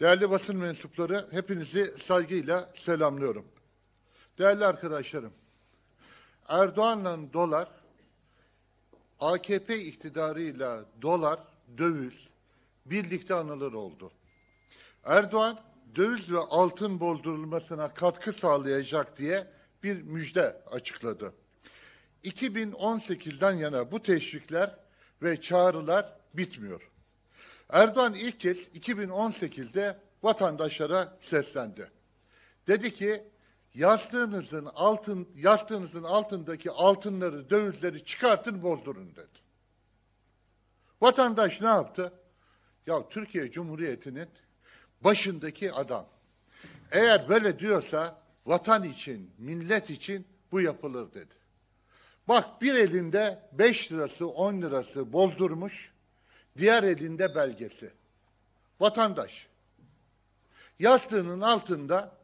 Değerli basın mensupları, hepinizi saygıyla selamlıyorum. Değerli arkadaşlarım, Erdoğan'la dolar, AKP iktidarıyla dolar, döviz birlikte anılır oldu. Erdoğan, döviz ve altın bozdurulmasına katkı sağlayacak diye bir müjde açıkladı. 2018'den yana bu teşvikler ve çağrılar bitmiyor. Erdoğan ilk kez 2018'de vatandaşlara seslendi. Dedi ki yastığınızın altın yastığınızın altındaki altınları, dövizleri çıkartın, bozdurun dedi. Vatandaş ne yaptı? Ya Türkiye Cumhuriyeti'nin başındaki adam eğer böyle diyorsa vatan için, millet için bu yapılır dedi. Bak bir elinde 5 lirası, 10 lirası bozdurmuş diğer elinde belgesi. Vatandaş. Yastığının altında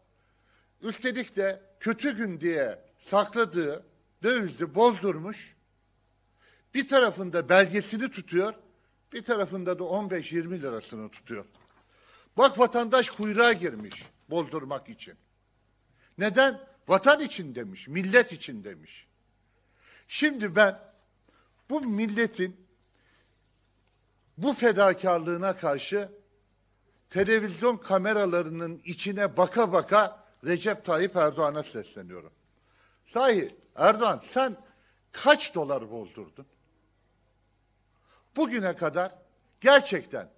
üstelik de kötü gün diye sakladığı dövizi bozdurmuş. Bir tarafında belgesini tutuyor, bir tarafında da 15-20 lirasını tutuyor. Bak vatandaş kuyruğa girmiş bozdurmak için. Neden? Vatan için demiş, millet için demiş. Şimdi ben bu milletin bu fedakarlığına karşı televizyon kameralarının içine baka baka Recep Tayyip Erdoğan'a sesleniyorum. Sahi Erdoğan sen kaç dolar bozdurdun? Bugüne kadar gerçekten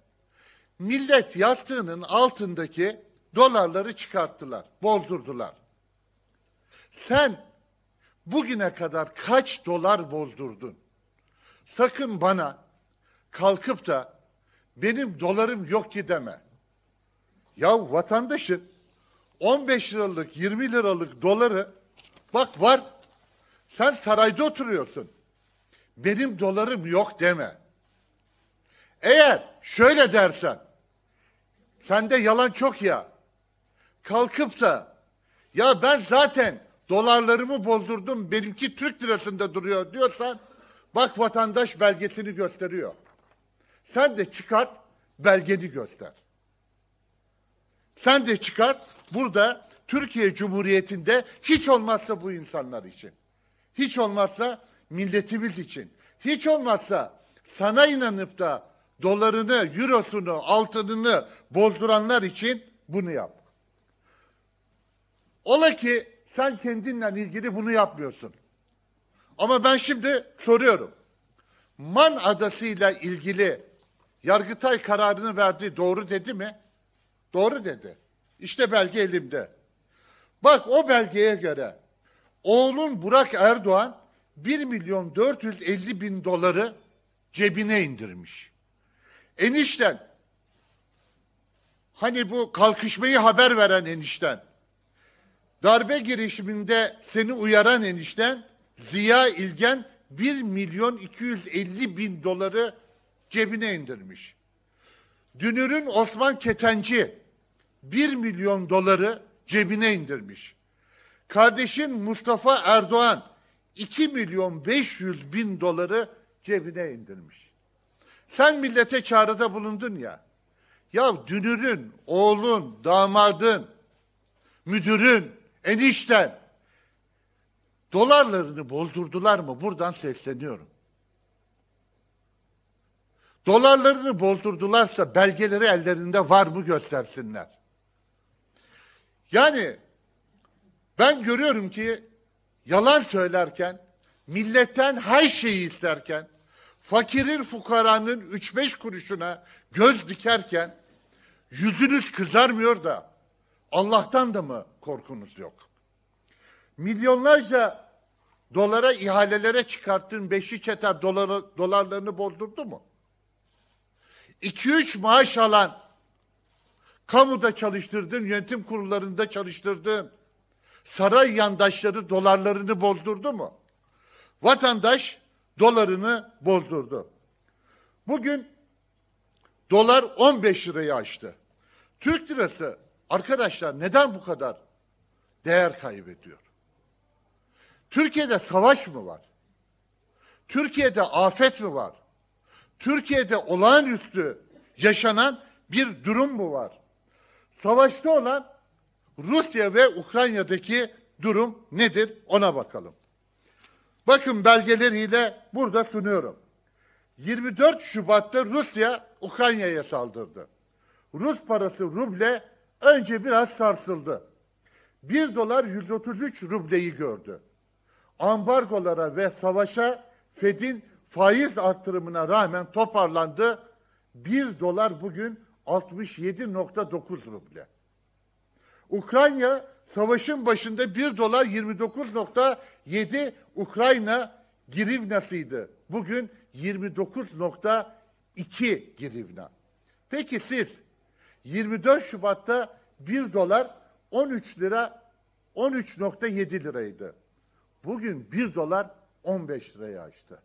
millet yastığının altındaki dolarları çıkarttılar, bozdurdular. Sen bugüne kadar kaç dolar bozdurdun? Sakın bana kalkıp da benim dolarım yok ki deme. Ya vatandaşın 15 liralık 20 liralık doları bak var sen sarayda oturuyorsun. Benim dolarım yok deme. Eğer şöyle dersen sende yalan çok ya kalkıp da ya ben zaten dolarlarımı bozdurdum benimki Türk lirasında duruyor diyorsan bak vatandaş belgesini gösteriyor. Sen de çıkart, belgeni göster. Sen de çıkart, burada Türkiye Cumhuriyeti'nde hiç olmazsa bu insanlar için, hiç olmazsa milletimiz için, hiç olmazsa sana inanıp da dolarını, eurosunu, altınını bozduranlar için bunu yap. Ola ki sen kendinle ilgili bunu yapmıyorsun. Ama ben şimdi soruyorum. Man adasıyla ilgili Yargıtay kararını verdi. Doğru dedi mi? Doğru dedi. İşte belge elimde. Bak o belgeye göre oğlun Burak Erdoğan 1 milyon 450 bin doları cebine indirmiş. Enişten hani bu kalkışmayı haber veren enişten darbe girişiminde seni uyaran enişten Ziya İlgen 1 milyon 250 bin doları cebine indirmiş. Dünür'ün Osman Ketenci 1 milyon doları cebine indirmiş. Kardeşin Mustafa Erdoğan 2 milyon 500 bin doları cebine indirmiş. Sen millete çağrıda bulundun ya. Ya dünürün, oğlun, damadın, müdürün, enişten dolarlarını bozdurdular mı? Buradan sesleniyorum. Dolarlarını bozdurdularsa belgeleri ellerinde var mı göstersinler. Yani ben görüyorum ki yalan söylerken, milletten her şeyi isterken, fakirin fukaranın 3-5 kuruşuna göz dikerken yüzünüz kızarmıyor da Allah'tan da mı korkunuz yok? Milyonlarca dolara ihalelere çıkarttığın beşi çeter doları, dolarlarını bozdurdu mu? 2-3 maaş alan, kamuda çalıştırdın, yönetim kurullarında çalıştırdın, saray yandaşları dolarlarını bozdurdu mu? Vatandaş dolarını bozdurdu. Bugün dolar 15 lirayı aştı. Türk lirası arkadaşlar neden bu kadar değer kaybediyor? Türkiye'de savaş mı var? Türkiye'de afet mi var? Türkiye'de olağanüstü yaşanan bir durum bu var. Savaşta olan Rusya ve Ukrayna'daki durum nedir ona bakalım. Bakın belgeleriyle burada sunuyorum. 24 Şubat'ta Rusya Ukrayna'ya saldırdı. Rus parası ruble önce biraz sarsıldı. 1 dolar 133 rubleyi gördü. Ambargolara ve savaşa Fed'in faiz artırımına rağmen toparlandı. 1 dolar bugün 67.9 ruble. Ukrayna savaşın başında 1 dolar 29.7 Ukrayna girivnasıydı. Bugün 29.2 girivna. Peki siz 24 Şubat'ta 1 dolar 13 lira 13.7 liraydı. Bugün 1 dolar 15 liraya açtı.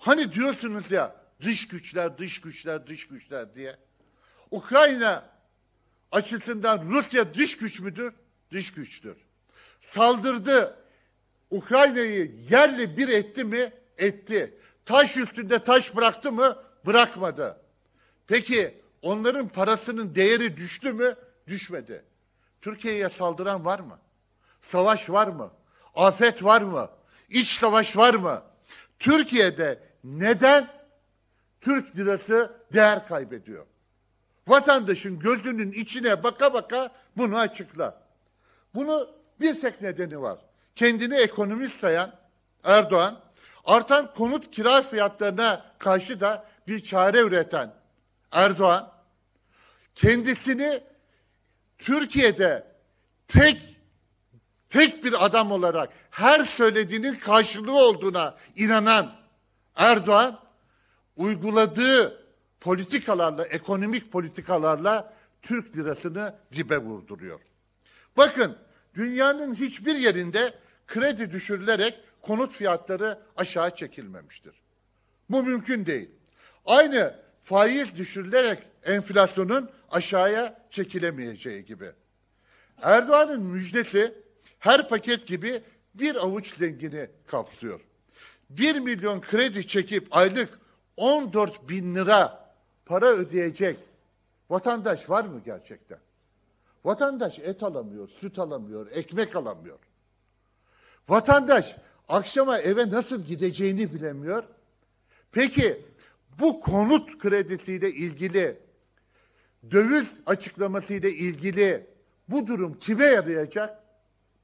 Hani diyorsunuz ya dış güçler, dış güçler, dış güçler diye. Ukrayna açısından Rusya dış güç müdür? Dış güçtür. Saldırdı. Ukrayna'yı yerle bir etti mi? Etti. Taş üstünde taş bıraktı mı? Bırakmadı. Peki onların parasının değeri düştü mü? Düşmedi. Türkiye'ye saldıran var mı? Savaş var mı? Afet var mı? İç savaş var mı? Türkiye'de neden? Türk lirası değer kaybediyor. Vatandaşın gözünün içine baka baka bunu açıkla. Bunu bir tek nedeni var. Kendini ekonomist sayan Erdoğan, artan konut kira fiyatlarına karşı da bir çare üreten Erdoğan, kendisini Türkiye'de tek tek bir adam olarak her söylediğinin karşılığı olduğuna inanan Erdoğan uyguladığı politikalarla, ekonomik politikalarla Türk lirasını dibe vurduruyor. Bakın dünyanın hiçbir yerinde kredi düşürülerek konut fiyatları aşağı çekilmemiştir. Bu mümkün değil. Aynı faiz düşürülerek enflasyonun aşağıya çekilemeyeceği gibi. Erdoğan'ın müjdesi her paket gibi bir avuç zengini kapsıyor. 1 milyon kredi çekip aylık 14 bin lira para ödeyecek vatandaş var mı gerçekten? Vatandaş et alamıyor, süt alamıyor, ekmek alamıyor. Vatandaş akşama eve nasıl gideceğini bilemiyor. Peki bu konut kredisiyle ilgili döviz açıklamasıyla ilgili bu durum kime yarayacak?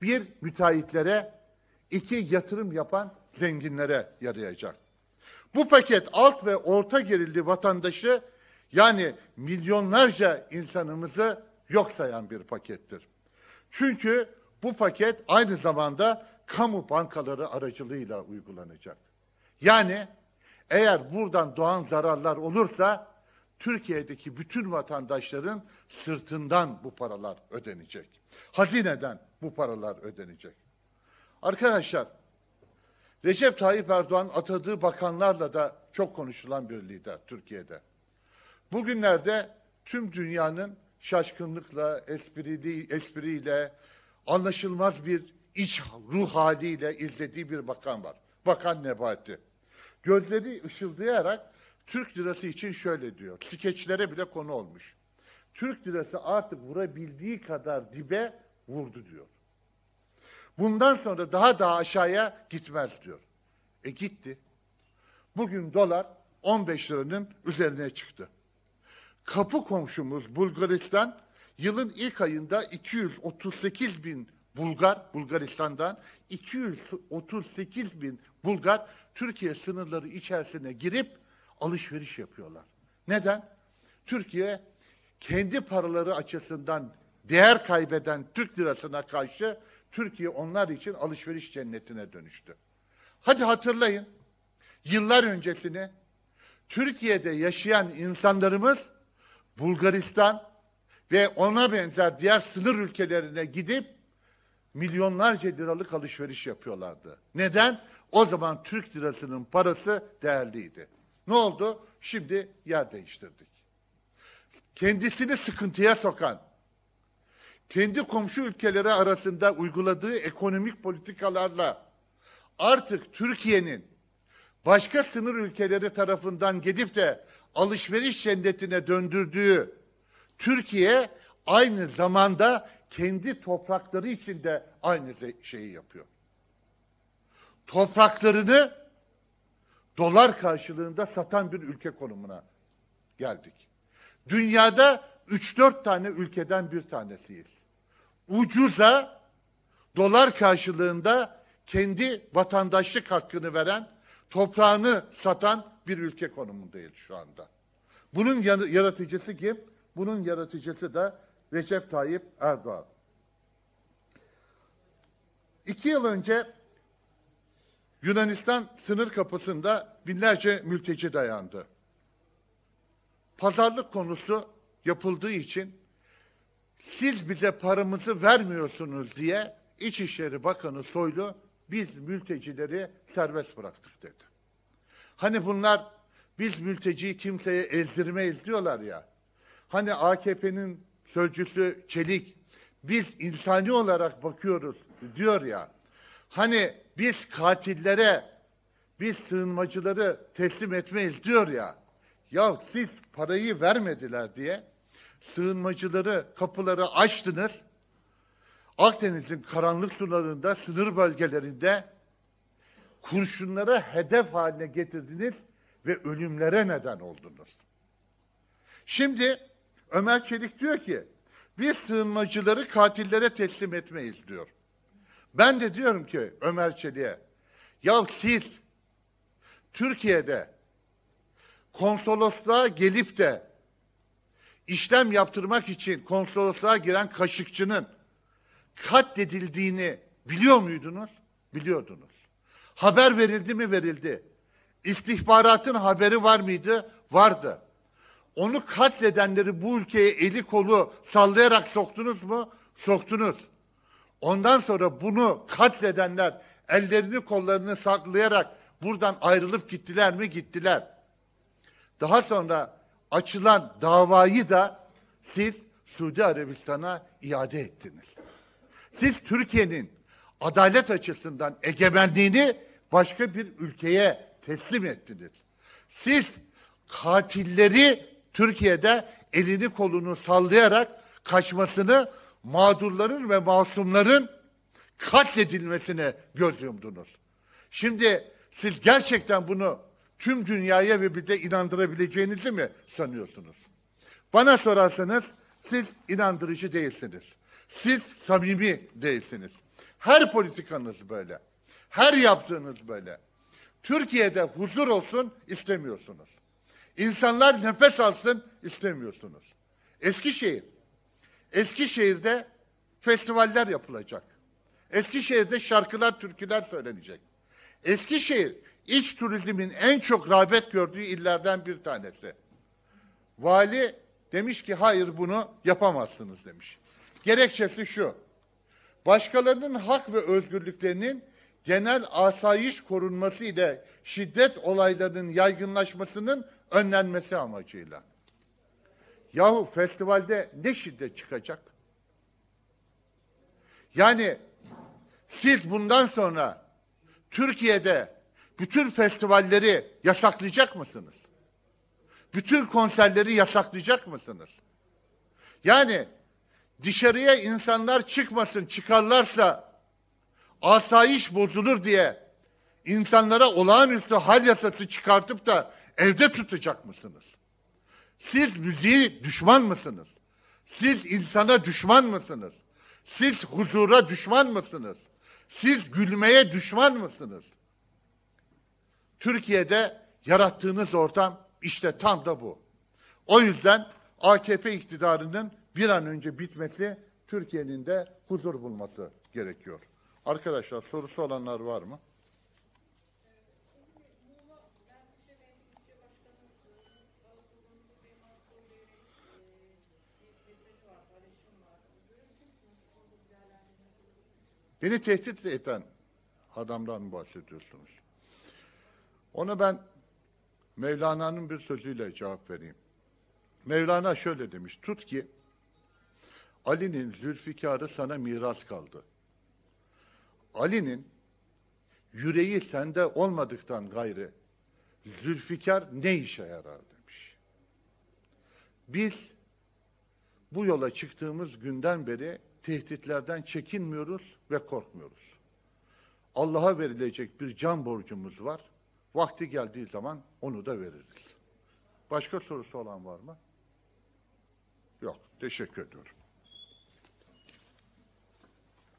Bir, müteahhitlere. iki yatırım yapan zenginlere yarayacak. Bu paket alt ve orta gelirli vatandaşı yani milyonlarca insanımızı yok sayan bir pakettir. Çünkü bu paket aynı zamanda kamu bankaları aracılığıyla uygulanacak. Yani eğer buradan doğan zararlar olursa Türkiye'deki bütün vatandaşların sırtından bu paralar ödenecek. Hazineden bu paralar ödenecek. Arkadaşlar Recep Tayyip Erdoğan atadığı bakanlarla da çok konuşulan bir lider Türkiye'de. Bugünlerde tüm dünyanın şaşkınlıkla, esprili, espriyle, anlaşılmaz bir iç ruh haliyle izlediği bir bakan var. Bakan Nebati. Gözleri ışıldayarak Türk lirası için şöyle diyor. Skeçlere bile konu olmuş. Türk lirası artık vurabildiği kadar dibe vurdu diyor. Bundan sonra daha daha aşağıya gitmez diyor. E gitti. Bugün dolar 15 liranın üzerine çıktı. Kapı komşumuz Bulgaristan yılın ilk ayında 238 bin Bulgar, Bulgaristan'dan 238 bin Bulgar Türkiye sınırları içerisine girip alışveriş yapıyorlar. Neden? Türkiye kendi paraları açısından değer kaybeden Türk lirasına karşı Türkiye onlar için alışveriş cennetine dönüştü. Hadi hatırlayın. Yıllar öncesini Türkiye'de yaşayan insanlarımız Bulgaristan ve ona benzer diğer sınır ülkelerine gidip milyonlarca liralık alışveriş yapıyorlardı. Neden? O zaman Türk lirasının parası değerliydi. Ne oldu? Şimdi yer değiştirdik. Kendisini sıkıntıya sokan, kendi komşu ülkeleri arasında uyguladığı ekonomik politikalarla artık Türkiye'nin başka sınır ülkeleri tarafından gidip de alışveriş cennetine döndürdüğü Türkiye aynı zamanda kendi toprakları içinde aynı şeyi yapıyor. Topraklarını dolar karşılığında satan bir ülke konumuna geldik. Dünyada 3-4 tane ülkeden bir tanesiyiz. Ucuza dolar karşılığında kendi vatandaşlık hakkını veren, toprağını satan bir ülke konumundayız şu anda. Bunun yaratıcısı kim? Bunun yaratıcısı da Recep Tayyip Erdoğan. İki yıl önce Yunanistan sınır kapısında binlerce mülteci dayandı. Pazarlık konusu yapıldığı için siz bize paramızı vermiyorsunuz diye İçişleri Bakanı Soylu biz mültecileri serbest bıraktık dedi. Hani bunlar biz mülteciyi kimseye ezdirmeyiz diyorlar ya. Hani AKP'nin sözcüsü Çelik biz insani olarak bakıyoruz diyor ya. Hani biz katillere biz sığınmacıları teslim etmeyiz diyor ya. Ya siz parayı vermediler diye sığınmacıları kapıları açtınız. Akdeniz'in karanlık sularında, sınır bölgelerinde kurşunlara hedef haline getirdiniz ve ölümlere neden oldunuz. Şimdi Ömer Çelik diyor ki biz sığınmacıları katillere teslim etmeyiz diyor. Ben de diyorum ki Ömer Çelik'e ya siz Türkiye'de konsolosluğa gelip de işlem yaptırmak için konsolosluğa giren Kaşıkçı'nın katledildiğini biliyor muydunuz? Biliyordunuz. Haber verildi mi? Verildi. İstihbaratın haberi var mıydı? Vardı. Onu katledenleri bu ülkeye eli kolu sallayarak soktunuz mu? Soktunuz. Ondan sonra bunu katledenler ellerini kollarını saklayarak buradan ayrılıp gittiler mi? Gittiler. Daha sonra açılan davayı da siz Suudi Arabistan'a iade ettiniz. Siz Türkiye'nin adalet açısından egemenliğini başka bir ülkeye teslim ettiniz. Siz katilleri Türkiye'de elini kolunu sallayarak kaçmasını mağdurların ve masumların katledilmesine göz yumdunuz. Şimdi siz gerçekten bunu tüm dünyaya ve bize inandırabileceğinizi mi sanıyorsunuz? Bana sorarsanız siz inandırıcı değilsiniz. Siz samimi değilsiniz. Her politikanız böyle. Her yaptığınız böyle. Türkiye'de huzur olsun istemiyorsunuz. İnsanlar nefes alsın istemiyorsunuz. Eskişehir. Eskişehir'de festivaller yapılacak. Eskişehir'de şarkılar, türküler söylenecek. Eskişehir iç turizmin en çok rağbet gördüğü illerden bir tanesi. Vali demiş ki hayır bunu yapamazsınız demiş. Gerekçesi şu. Başkalarının hak ve özgürlüklerinin genel asayiş korunması ile şiddet olaylarının yaygınlaşmasının önlenmesi amacıyla. Yahu festivalde ne şiddet çıkacak? Yani siz bundan sonra Türkiye'de bütün festivalleri yasaklayacak mısınız? Bütün konserleri yasaklayacak mısınız? Yani dışarıya insanlar çıkmasın, çıkarlarsa asayiş bozulur diye insanlara olağanüstü hal yasası çıkartıp da evde tutacak mısınız? Siz müziği düşman mısınız? Siz insana düşman mısınız? Siz huzura düşman mısınız? Siz gülmeye düşman mısınız? Türkiye'de yarattığınız ortam işte tam da bu. O yüzden AKP iktidarının bir an önce bitmesi, Türkiye'nin de huzur bulması gerekiyor. Arkadaşlar sorusu olanlar var mı? Beni tehdit eden adamdan mı bahsediyorsunuz? Ona ben Mevlana'nın bir sözüyle cevap vereyim. Mevlana şöyle demiş, tut ki Ali'nin Zülfikar'ı sana miras kaldı. Ali'nin yüreği sende olmadıktan gayrı Zülfikar ne işe yarar demiş. Biz bu yola çıktığımız günden beri tehditlerden çekinmiyoruz ve korkmuyoruz. Allah'a verilecek bir can borcumuz var. Vakti geldiği zaman onu da veririz. Başka sorusu olan var mı? Yok. Teşekkür ediyorum.